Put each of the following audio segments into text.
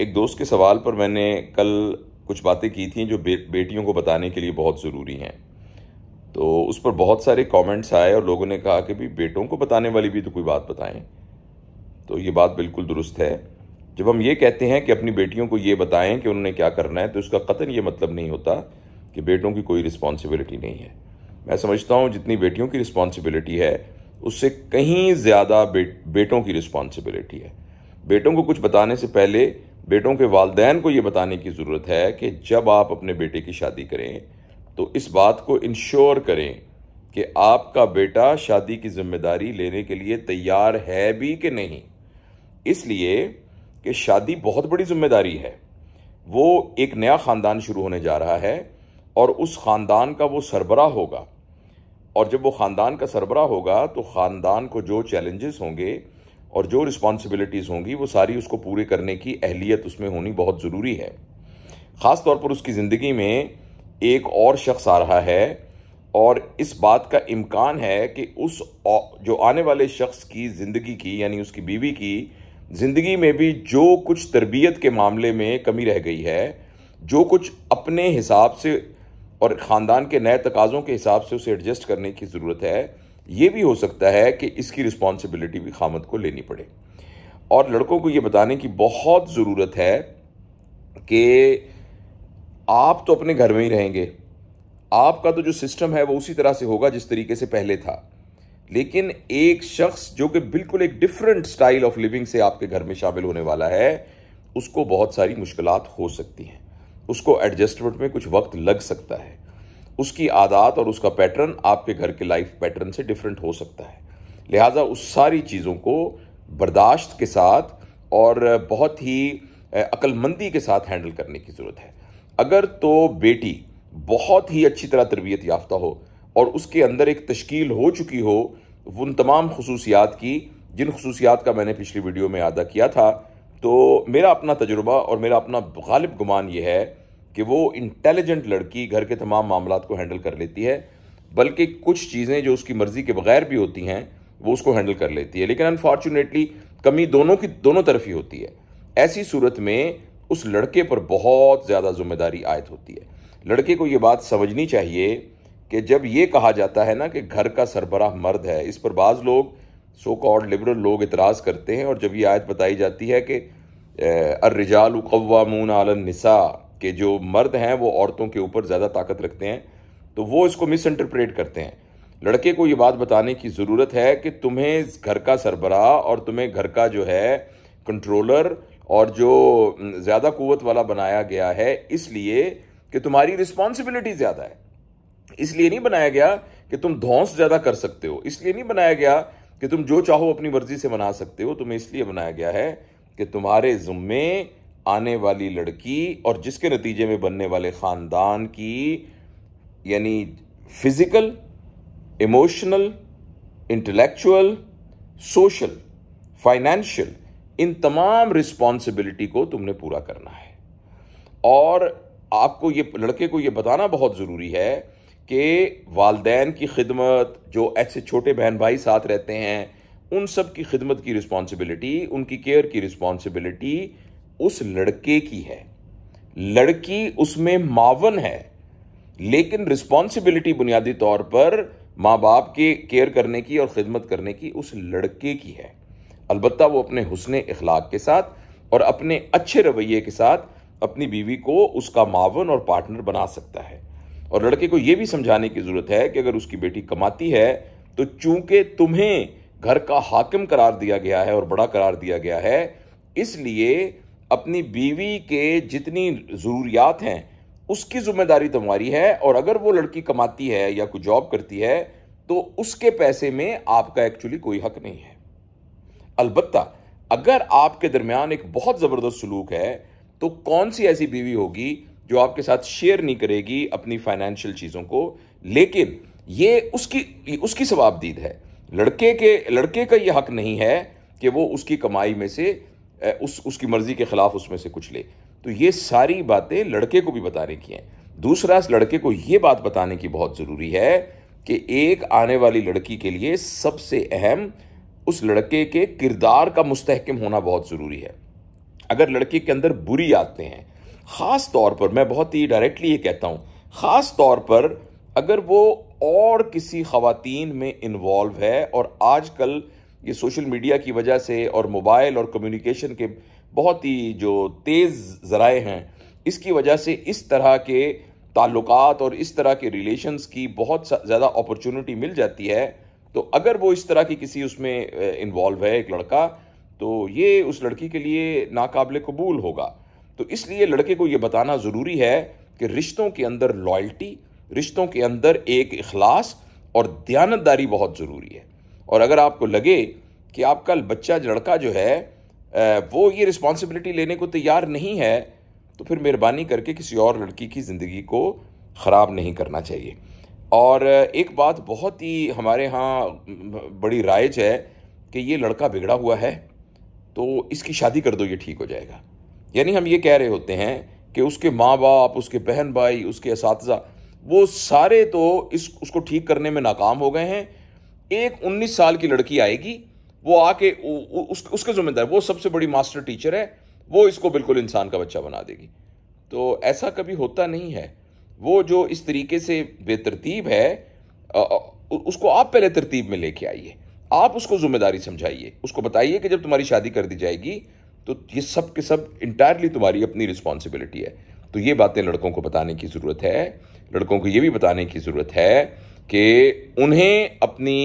एक दोस्त के सवाल पर मैंने कल कुछ बातें की थी जो बे, बेटियों को बताने के लिए बहुत ज़रूरी हैं तो उस पर बहुत सारे कमेंट्स आए और लोगों ने कहा कि भी बेटों को बताने वाली भी तो कोई बात बताएं तो ये बात बिल्कुल दुरुस्त है जब हम ये कहते हैं कि अपनी बेटियों को ये बताएं कि उन्होंने क्या करना है तो इसका कतन ये मतलब नहीं होता कि बेटों की कोई रिस्पॉन्सिबिलिटी नहीं है मैं समझता हूँ जितनी बेटियों की रिस्पॉन्सिबिलिटी है उससे कहीं ज़्यादा बेटों की रिस्पॉन्सिबिलिटी है बेटों को कुछ बताने से पहले बेटों के वालदेन को ये बताने की ज़रूरत है कि जब आप अपने बेटे की शादी करें तो इस बात को इंश्योर करें कि आपका बेटा शादी की जिम्मेदारी लेने के लिए तैयार है भी कि नहीं इसलिए कि शादी बहुत बड़ी जिम्मेदारी है वो एक नया ख़ानदान शुरू होने जा रहा है और उस ख़ानदान का वो सरबरा होगा और जब वो ख़ानदान का सरबरा होगा तो ख़ानदान को जो चैलेंजेस होंगे और जो रिस्पॉन्सिबिलिटीज़ होंगी वो सारी उसको पूरे करने की अहलियत उसमें होनी बहुत ज़रूरी है ख़ास तौर पर उसकी ज़िंदगी में एक और शख्स आ रहा है और इस बात का इम्कान है कि उस जो आने वाले शख्स की ज़िंदगी की यानी उसकी बीवी की ज़िंदगी में भी जो कुछ तरबियत के मामले में कमी रह गई है जो कुछ अपने हिसाब से और ख़ानदान के नए तकाज़ों के हिसाब से उसे एडजस्ट करने की ज़रूरत है ये भी हो सकता है कि इसकी रिस्पॉन्सिबिलिटी भी खामद को लेनी पड़े और लड़कों को ये बताने की बहुत ज़रूरत है कि आप तो अपने घर में ही रहेंगे आपका तो जो सिस्टम है वो उसी तरह से होगा जिस तरीके से पहले था लेकिन एक शख्स जो कि बिल्कुल एक डिफरेंट स्टाइल ऑफ लिविंग से आपके घर में शामिल होने वाला है उसको बहुत सारी मुश्किल हो सकती हैं उसको एडजस्टमेंट में कुछ वक्त लग सकता है उसकी आदत और उसका पैटर्न आपके घर के लाइफ पैटर्न से डिफरेंट हो सकता है लिहाजा उस सारी चीज़ों को बर्दाश्त के साथ और बहुत ही अक्लमंदी के साथ हैंडल करने की ज़रूरत है अगर तो बेटी बहुत ही अच्छी तरह तरबियत याफ्ता हो और उसके अंदर एक तश्कील हो चुकी हो उन तमाम खसूसियात की जिन खसूसियात का मैंने पिछली वीडियो में अदा किया था तो मेरा अपना तजुर्बा और मेरा अपना गालिब गुमान ये है कि वो इंटेलिजेंट लड़की घर के तमाम मामला को हैंडल कर लेती है बल्कि कुछ चीज़ें जो उसकी मर्ज़ी के बगैर भी होती हैं वो उसको हैंडल कर लेती है लेकिन अनफॉर्चुनेटली कमी दोनों की दोनों तरफ ही होती है ऐसी सूरत में उस लड़के पर बहुत ज़्यादा जिम्मेदारी आयत होती है लड़के को ये बात समझनी चाहिए कि जब ये कहा जाता है ना कि घर का सरबराह मर्द है इस पर बाज़ लोग सो कॉल्ड लिबरल लोग इतराज़ करते हैं और जब ये आयत बताई जाती है कि अर्रजाल मून आलन निसा कि जो मर्द हैं वो औरतों के ऊपर ज़्यादा ताकत रखते हैं तो वो इसको मिसइंटरप्रेट करते हैं लड़के को ये बात बताने की ज़रूरत है कि तुम्हें घर का सरबराह और तुम्हें घर का जो है कंट्रोलर और जो ज़्यादा कुत वाला बनाया गया है इसलिए कि तुम्हारी रिस्पॉन्सिबिलिटी ज़्यादा है इसलिए नहीं बनाया गया कि तुम धौंस ज़्यादा कर सकते हो इसलिए नहीं बनाया गया कि तुम जो चाहो अपनी मर्जी से बना सकते हो तुम्हें इसलिए बनाया गया है कि तुम्हारे जुम्मे आने वाली लड़की और जिसके नतीजे में बनने वाले ख़ानदान की यानी physical emotional intellectual social financial इन तमाम रिस्पॉन्सिबिलिटी को तुमने पूरा करना है और आपको ये लड़के को ये बताना बहुत ज़रूरी है कि वालदेन की खिदमत जो ऐसे छोटे बहन भाई साथ रहते हैं उन सब की खिदमत की रिस्पॉन्सिबिलिटी उनकी केयर की रिस्पॉन्सिबिलिटी उस लड़के की है लड़की उसमें मावन है लेकिन रिस्पॉन्सिबिलिटी बुनियादी तौर पर माँ बाप के केयर करने की और ख़िदमत करने की उस लड़के की है अलबत् वो अपने हुसन अखलाक के साथ और अपने अच्छे रवैये के साथ अपनी बीवी को उसका मावन और पार्टनर बना सकता है और लड़के को यह भी समझाने की ज़रूरत है कि अगर उसकी बेटी कमाती है तो चूंकि तुम्हें घर का हाकिम करार दिया गया है और बड़ा करार दिया गया है इसलिए अपनी बीवी के जितनी ज़रूरियात हैं उसकी ज़िम्मेदारी तुम्हारी है और अगर वो लड़की कमाती है या कोई जॉब करती है तो उसके पैसे में आपका एक्चुअली कोई हक नहीं है अलबत् अगर आपके दरमियान एक बहुत ज़बरदस्त सलूक है तो कौन सी ऐसी बीवी होगी जो आपके साथ शेयर नहीं करेगी अपनी फाइनेंशियल चीज़ों को लेकिन ये उसकी उसकी सवाबदीद है लड़के के लड़के का ये हक नहीं है कि वो उसकी कमाई में से उस उसकी मर्ज़ी के ख़िलाफ़ उसमें से कुछ ले तो ये सारी बातें लड़के को भी बताने की हैं दूसरा इस लड़के को ये बात बताने की बहुत ज़रूरी है कि एक आने वाली लड़की के लिए सबसे अहम उस लड़के के किरदार का मुस्तकम होना बहुत ज़रूरी है अगर लड़के के अंदर बुरी आदतें हैं ख़ास तौर पर मैं बहुत ही डायरेक्टली ये कहता हूँ ख़ास तौर पर अगर वो और किसी खातन में इन्वॉल्व है और आजकल ये सोशल मीडिया की वजह से और मोबाइल और कम्युनिकेशन के बहुत ही जो तेज़ ज़राए हैं इसकी वजह से इस तरह के ताल्लुक और इस तरह के रिलेशंस की बहुत ज़्यादा अपॉर्चुनिटी मिल जाती है तो अगर वो इस तरह की किसी उसमें इन्वॉल्व है एक लड़का तो ये उस लड़की के लिए नाकबले कबूल होगा तो इसलिए लड़के को ये बताना ज़रूरी है कि रिश्तों के अंदर लॉयल्टी रिश्तों के अंदर एक अखलास और दयानतदारी बहुत ज़रूरी है और अगर आपको लगे कि आपका बच्चा लड़का जो है वो ये रिस्पॉन्सिबिलिटी लेने को तैयार नहीं है तो फिर मेहरबानी करके किसी और लड़की की ज़िंदगी को ख़राब नहीं करना चाहिए और एक बात बहुत ही हमारे यहाँ बड़ी राइज है कि ये लड़का बिगड़ा हुआ है तो इसकी शादी कर दो ये ठीक हो जाएगा यानी हम ये कह रहे होते हैं कि उसके माँ बाप उसके बहन भाई उसके इस वो सारे तो इस उसको ठीक करने में नाकाम हो गए हैं एक 19 साल की लड़की आएगी वो आके उस, उसके जिम्मेदार वो सबसे बड़ी मास्टर टीचर है वो इसको बिल्कुल इंसान का बच्चा बना देगी तो ऐसा कभी होता नहीं है वो जो इस तरीके से बेतरतीब है उसको आप पहले तरतीब में लेके आइए आप उसको जिम्मेदारी समझाइए उसको बताइए कि जब तुम्हारी शादी कर दी जाएगी तो ये सब के सब इंटायरली तुम्हारी अपनी रिस्पॉन्सिबिलिटी है तो ये बातें लड़कों को बताने की ज़रूरत है लड़कों को ये भी बताने की ज़रूरत है कि उन्हें अपनी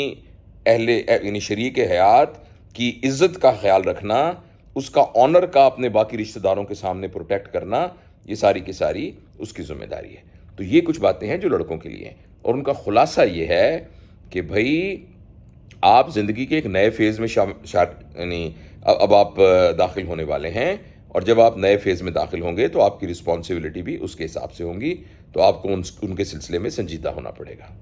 अहले यानी शरीक हयात की इज़्ज़त का ख्याल रखना उसका ऑनर का अपने बाकी रिश्तेदारों के सामने प्रोटेक्ट करना ये सारी की सारी उसकी ज़िम्मेदारी है तो ये कुछ बातें हैं जो लड़कों के लिए हैं और उनका खुलासा ये है कि भाई आप ज़िंदगी के एक नए फेज़ में यानी अब, अब आप दाखिल होने वाले हैं और जब आप नए फेज़ में दाखिल होंगे तो आपकी रिस्पॉन्सिबिलिटी भी उसके हिसाब से होंगी तो आपको उन, उनके सिलसिले में संजीदा होना पड़ेगा